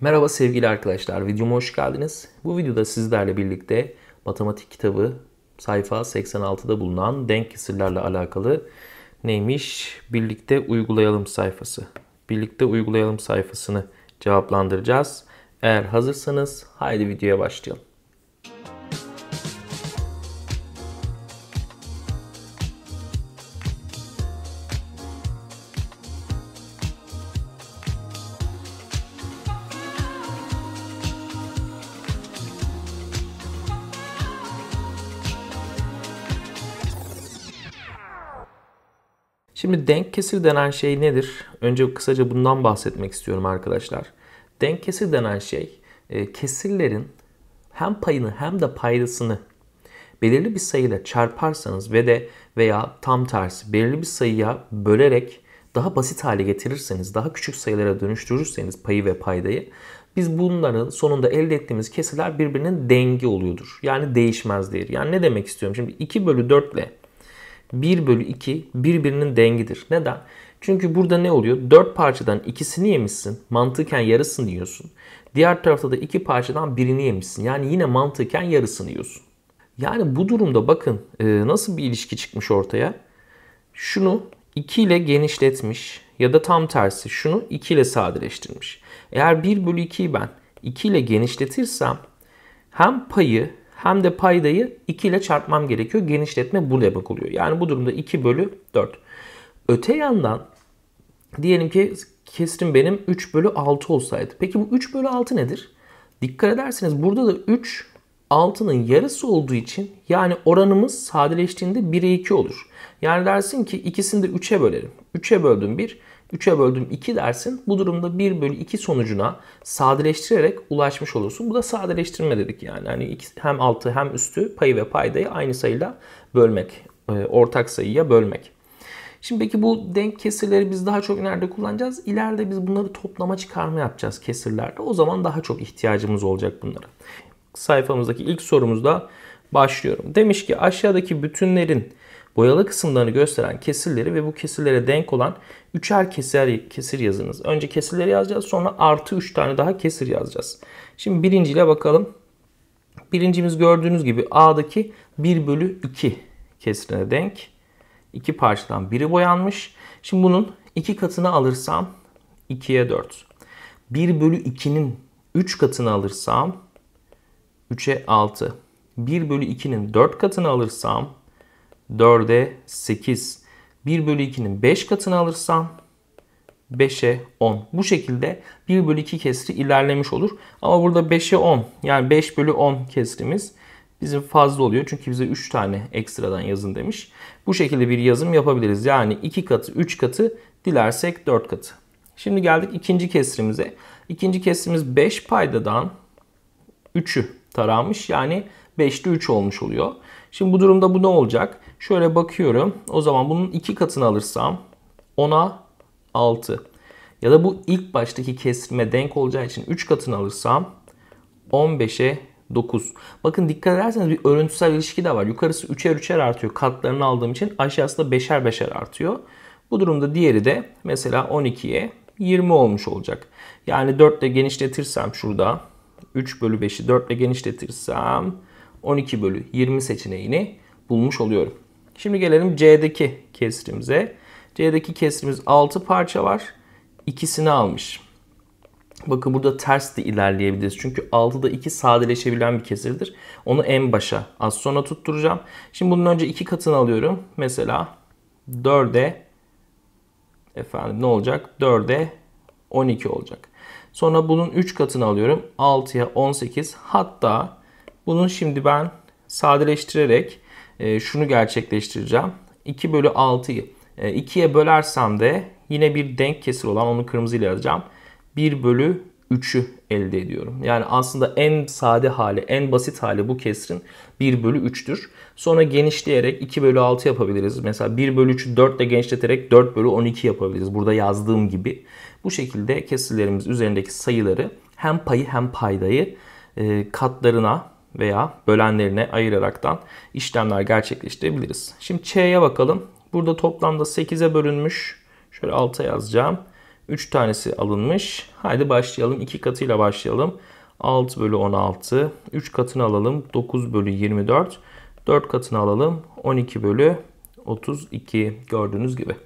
Merhaba sevgili arkadaşlar, videoma hoş geldiniz. Bu videoda sizlerle birlikte matematik kitabı sayfa 86'da bulunan denk kesirlerle alakalı neymiş? Birlikte uygulayalım sayfası. Birlikte uygulayalım sayfasını cevaplandıracağız. Eğer hazırsanız haydi videoya başlayalım. Şimdi denk kesir denen şey nedir? Önce kısaca bundan bahsetmek istiyorum arkadaşlar. Denk kesir denen şey e, kesirlerin hem payını hem de paydasını belirli bir sayıyla çarparsanız ve de veya tam tersi belirli bir sayıya bölerek daha basit hale getirirseniz, daha küçük sayılara dönüştürürseniz payı ve paydayı biz bunların sonunda elde ettiğimiz kesirler birbirinin dengi oluyordur. Yani değişmezdir. Yani ne demek istiyorum? Şimdi 2 bölü 4 ile 1 bölü 2 birbirinin dengidir. Neden? Çünkü burada ne oluyor? 4 parçadan ikisini yemişsin. Mantıken yarısını yiyorsun. Diğer tarafta da 2 parçadan birini yemişsin. Yani yine mantıken yarısını yiyorsun. Yani bu durumda bakın e, nasıl bir ilişki çıkmış ortaya. Şunu 2 ile genişletmiş ya da tam tersi şunu 2 ile sadeleştirmiş. Eğer 1 bölü 2'yi ben 2 ile genişletirsem hem payı hem de paydayı 2 ile çarpmam gerekiyor. Genişletme bu demek oluyor. Yani bu durumda 2 bölü 4. Öte yandan diyelim ki kesrim benim 3 bölü 6 olsaydı. Peki bu 3 bölü 6 nedir? Dikkat ederseniz burada da 3 6'nın yarısı olduğu için yani oranımız sadeleştiğinde 1'e 2 olur. Yani dersin ki ikisini de 3'e bölerim. 3'e böldüm 1. 3'e böldüm 2 dersin. Bu durumda 1 bölü 2 sonucuna sadeleştirerek ulaşmış olursun. Bu da sadeleştirme dedik yani. Hani hem altı hem üstü payı ve paydayı aynı sayıyla bölmek. E, ortak sayıya bölmek. Şimdi peki bu denk kesirleri biz daha çok nerede kullanacağız? İleride biz bunları toplama çıkarma yapacağız kesirlerde. O zaman daha çok ihtiyacımız olacak bunlara. Sayfamızdaki ilk sorumuzda başlıyorum. Demiş ki aşağıdaki bütünlerin boyalı kısımlarını gösteren kesirleri ve bu kesirlere denk olan üçer keser kesir yazınız. Önce kesirleri yazacağız sonra artı 3 tane daha kesir yazacağız. Şimdi birinciyle bakalım. Birincimiz gördüğünüz gibi A'daki 1 bölü 2 kesrine denk. iki parçadan biri boyanmış. Şimdi bunun iki katını alırsam 2'ye 4. 1 bölü 2'nin 3 katını alırsam 3'e 6. 1 bölü 2'nin 4 katını alırsam 4'e 8. 1 bölü 2'nin 5 katını alırsam 5'e 10. Bu şekilde 1 bölü 2 kesri ilerlemiş olur. Ama burada 5'e 10 yani 5 bölü 10 kesrimiz bizim fazla oluyor. Çünkü bize 3 tane ekstradan yazın demiş. Bu şekilde bir yazım yapabiliriz. Yani 2 katı 3 katı dilersek 4 katı. Şimdi geldik ikinci kesrimize. İkinci kesrimiz 5 paydadan 3'ü taranmış. Yani 5'te 3 olmuş oluyor. Şimdi bu durumda bu ne olacak? Şöyle bakıyorum. O zaman bunun iki katını alırsam 10'a 6. Ya da bu ilk baştaki kesime denk olacağı için 3 katını alırsam 15'e 9. Bakın dikkat ederseniz bir örüntüsel ilişki de var. Yukarısı 3'er 3'er artıyor katlarını aldığım için. Aşağısı da 5'er 5'er artıyor. Bu durumda diğeri de mesela 12'ye 20 olmuş olacak. Yani 4 ile genişletirsem şurada 3 bölü 5'i 4 ile genişletirsem 12 bölü 20 seçeneğini bulmuş oluyorum. Şimdi gelelim C'deki kesrimize. C'deki kesrimiz 6 parça var. İkisini almış. Bakın burada ters de ilerleyebiliriz. Çünkü 6'da 2 sadeleşebilen bir kesirdir. Onu en başa az sonra tutturacağım. Şimdi bunun önce 2 katını alıyorum. Mesela 4'e efendim ne olacak? 4'e 12 olacak. Sonra bunun 3 katını alıyorum. 6'ya 18. Hatta bunun şimdi ben sadeleştirerek e, şunu gerçekleştireceğim. 2 bölü 6'yı e, 2'ye bölersem de yine bir denk kesir olan onu kırmızıyla yazacağım. 1 bölü 3'ü elde ediyorum. Yani aslında en sade hali, en basit hali bu kesrin 1 bölü 3'tür. Sonra genişleyerek 2 bölü 6 yapabiliriz. Mesela 1 bölü 3'ü 4 ile genişleterek 4 bölü 12 yapabiliriz. Burada yazdığım gibi. Bu şekilde kesirlerimiz üzerindeki sayıları hem payı hem paydayı e, katlarına veya bölenlerine ayıraraktan işlemler gerçekleştirebiliriz. Şimdi Ç'ye bakalım. Burada toplamda 8'e bölünmüş. Şöyle alta yazacağım. 3 tanesi alınmış. Haydi başlayalım. 2 katıyla başlayalım. 6 bölü 16. 3 katını alalım. 9 bölü 24. 4 katını alalım. 12 bölü 32 gördüğünüz gibi.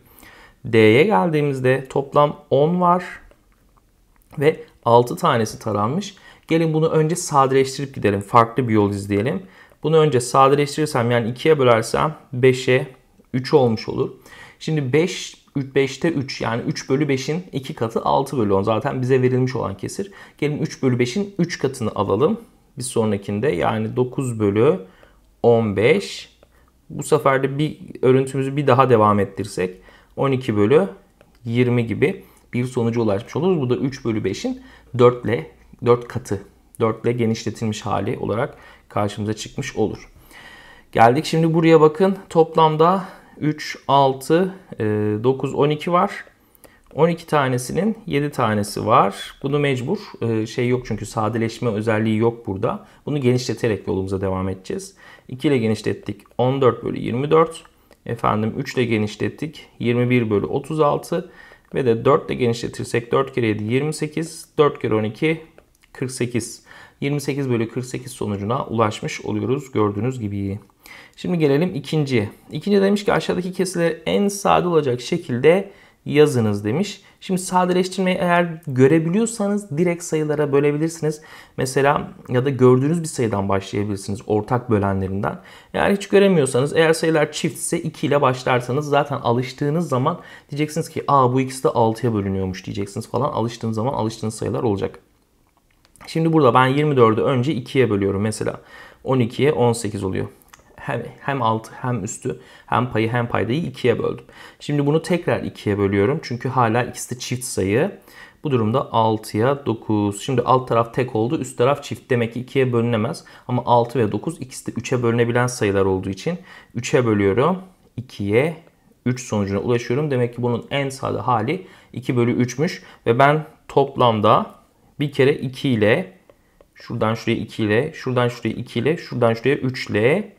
D'ye geldiğimizde toplam 10 var ve 6 tanesi taranmış. Gelin bunu önce sadeleştirip gidelim. Farklı bir yol izleyelim. Bunu önce sadeleştirirsem yani 2'ye bölersem 5'e 3 olmuş olur. Şimdi 5 5'te 3 yani 3 bölü 5'in 2 katı 6 bölü 10 zaten bize verilmiş olan kesir. Gelin 3 bölü 5'in 3 katını alalım. Bir sonrakinde yani 9 bölü 15. Bu sefer de bir örüntümüzü bir daha devam ettirsek 12 bölü 20 gibi bir sonuca ulaşmış oluruz. Bu da 3 bölü 5'in 4 ile 4 katı 4 ile genişletilmiş hali olarak karşımıza çıkmış olur. Geldik şimdi buraya bakın toplamda 3, 6, 9, 12 var. 12 tanesinin 7 tanesi var. Bunu mecbur e, şey yok çünkü sadeleşme özelliği yok burada. Bunu genişleterek yolumuza devam edeceğiz. 2 ile genişlettik 14 bölü 24. Efendim 3 ile genişlettik 21 bölü 36. Ve de 4 ile genişletirsek 4 kere 7 28. 4 kere 12 48. 28 bölü 48 sonucuna ulaşmış oluyoruz gördüğünüz gibi. Şimdi gelelim ikinciye. İkinci demiş ki aşağıdaki kesirleri en sade olacak şekilde yazınız demiş. Şimdi sadeleştirmeyi eğer görebiliyorsanız direkt sayılara bölebilirsiniz. Mesela ya da gördüğünüz bir sayıdan başlayabilirsiniz ortak bölenlerinden. Yani hiç göremiyorsanız eğer sayılar çiftse 2 ile başlarsanız zaten alıştığınız zaman diyeceksiniz ki aa bu ikisi de 6'ya bölünüyormuş diyeceksiniz falan. Alıştığınız zaman alıştığınız sayılar olacak. Şimdi burada ben 24'ü önce 2'ye bölüyorum mesela. 12'ye 18 oluyor. Hem, hem altı hem üstü hem payı hem paydayı 2'ye böldüm. Şimdi bunu tekrar 2'ye bölüyorum. Çünkü hala ikisi de çift sayı. Bu durumda 6'ya 9. Şimdi alt taraf tek oldu. Üst taraf çift. Demek ki 2'ye bölünemez. Ama 6 ve 9 ikisi de 3'e bölünebilen sayılar olduğu için 3'e bölüyorum. 2'ye 3 sonucuna ulaşıyorum. Demek ki bunun en sade hali 2 bölü 3'müş. Ve ben toplamda bir kere 2 ile şuradan şuraya 2 ile şuradan şuraya 2 ile şuradan şuraya 3 ile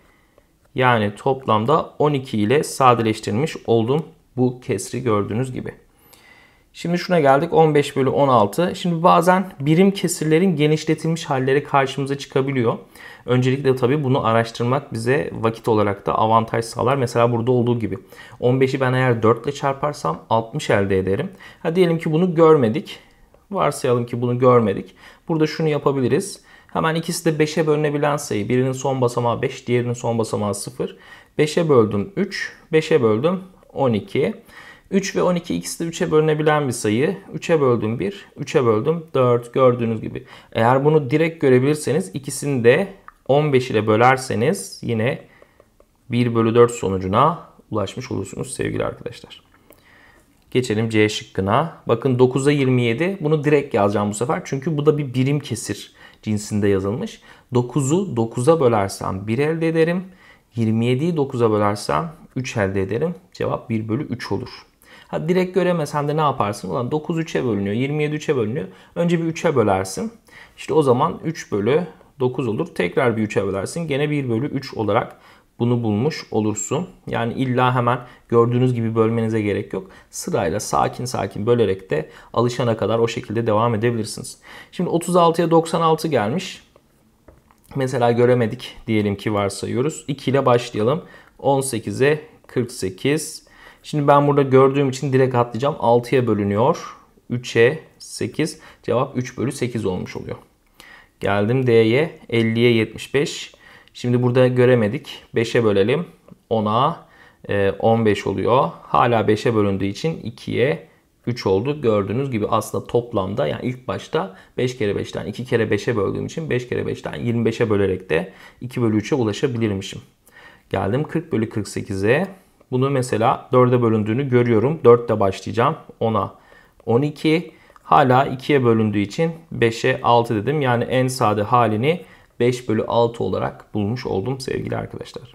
yani toplamda 12 ile sadeleştirmiş oldum bu kesri gördüğünüz gibi. Şimdi şuna geldik 15 bölü 16. Şimdi bazen birim kesirlerin genişletilmiş halleri karşımıza çıkabiliyor. Öncelikle tabi bunu araştırmak bize vakit olarak da avantaj sağlar. Mesela burada olduğu gibi 15'i ben eğer 4 ile çarparsam 60 elde ederim. Ha diyelim ki bunu görmedik. Varsayalım ki bunu görmedik. Burada şunu yapabiliriz. Hemen ikisi de 5'e bölünebilen sayı. Birinin son basamağı 5, diğerinin son basamağı 0. 5'e böldüm 3, 5'e böldüm 12. 3 ve 12 ikisi de 3'e bölünebilen bir sayı. 3'e böldüm 1, 3'e böldüm 4 gördüğünüz gibi. Eğer bunu direkt görebilirseniz ikisini de 15 ile bölerseniz yine 1 bölü 4 sonucuna ulaşmış olursunuz sevgili arkadaşlar. Geçelim C şıkkına. Bakın 9'a 27 bunu direkt yazacağım bu sefer. Çünkü bu da bir birim kesir cinsinde yazılmış. 9'u 9'a bölersem 1 elde ederim. 27'yi 9'a bölersem 3 elde ederim. Cevap 1 bölü 3 olur. Ha, direkt göremesen de ne yaparsın? Ulan 9 3'e bölünüyor, 27 3'e bölünüyor. Önce bir 3'e bölersin. İşte o zaman 3 bölü 9 olur. Tekrar bir 3'e bölersin. Gene 1 bölü 3 olarak bunu bulmuş olursun. Yani illa hemen gördüğünüz gibi bölmenize gerek yok. Sırayla sakin sakin bölerek de alışana kadar o şekilde devam edebilirsiniz. Şimdi 36'ya 96 gelmiş. Mesela göremedik diyelim ki varsayıyoruz. 2 ile başlayalım. 18'e 48. Şimdi ben burada gördüğüm için direkt atlayacağım. 6'ya bölünüyor. 3'e 8. Cevap 3 bölü 8 olmuş oluyor. Geldim D'ye 50'ye 75. Şimdi burada göremedik. 5'e bölelim. 10'a 15 e, oluyor. Hala 5'e bölündüğü için 2'ye 3 oldu. Gördüğünüz gibi aslında toplamda yani ilk başta 5 kere 5'ten 2 kere 5'e böldüğüm için 5 kere 5'ten 25'e bölerek de 2 bölü 3'e ulaşabilirmişim. Geldim 40 bölü 48'e. Bunu mesela 4'e bölündüğünü görüyorum. 4 ile başlayacağım. 10'a 12. Hala 2'ye bölündüğü için 5'e 6 dedim. Yani en sade halini 5 bölü 6 olarak bulmuş oldum sevgili arkadaşlar.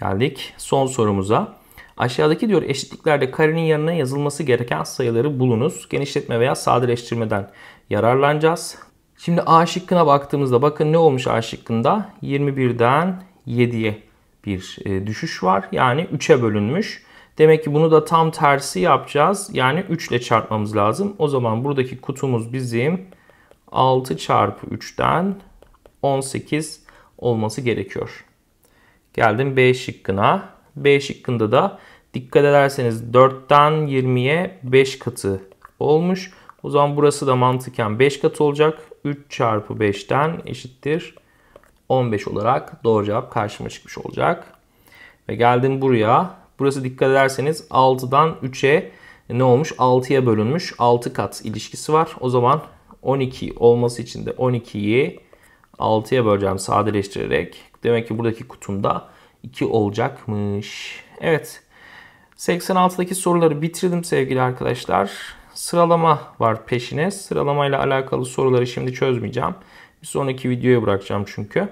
Geldik son sorumuza. Aşağıdaki diyor eşitliklerde karenin yanına yazılması gereken sayıları bulunuz. Genişletme veya sadeleştirmeden yararlanacağız. Şimdi A şıkkına baktığımızda bakın ne olmuş A şıkkında? 21'den 7'ye bir e, düşüş var. Yani 3'e bölünmüş. Demek ki bunu da tam tersi yapacağız. Yani 3 ile çarpmamız lazım. O zaman buradaki kutumuz bizim 6 çarpı 3'ten 18 olması gerekiyor. Geldim B şıkkına. B şıkkında da dikkat ederseniz 4'ten 20'ye 5 katı olmuş. O zaman burası da mantıken 5 katı olacak. 3 çarpı 5'ten eşittir 15 olarak doğru cevap karşıma çıkmış olacak. Ve geldim buraya. Burası dikkat ederseniz 6'dan 3'e ne olmuş? 6'ya bölünmüş. 6 kat ilişkisi var. O zaman 12 olması için de 12'yi 6'ya böleceğim sadeleştirerek. Demek ki buradaki kutumda 2 olacakmış. Evet. 86'daki soruları bitirdim sevgili arkadaşlar. Sıralama var peşine. Sıralamayla alakalı soruları şimdi çözmeyeceğim. Bir sonraki videoya bırakacağım çünkü.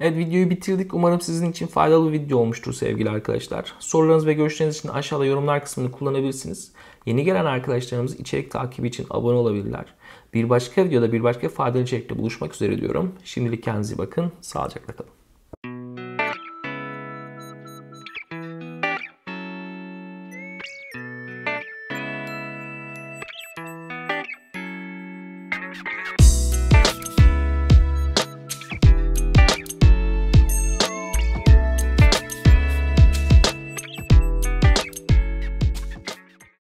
Evet videoyu bitirdik. Umarım sizin için faydalı bir video olmuştur sevgili arkadaşlar. Sorularınız ve görüşleriniz için aşağıda yorumlar kısmını kullanabilirsiniz. Yeni gelen arkadaşlarımız içerik takibi için abone olabilirler. Bir başka videoda bir başka faydalı içerikte buluşmak üzere diyorum. Şimdilik kendinize bakın. Sağlıcakla kalın.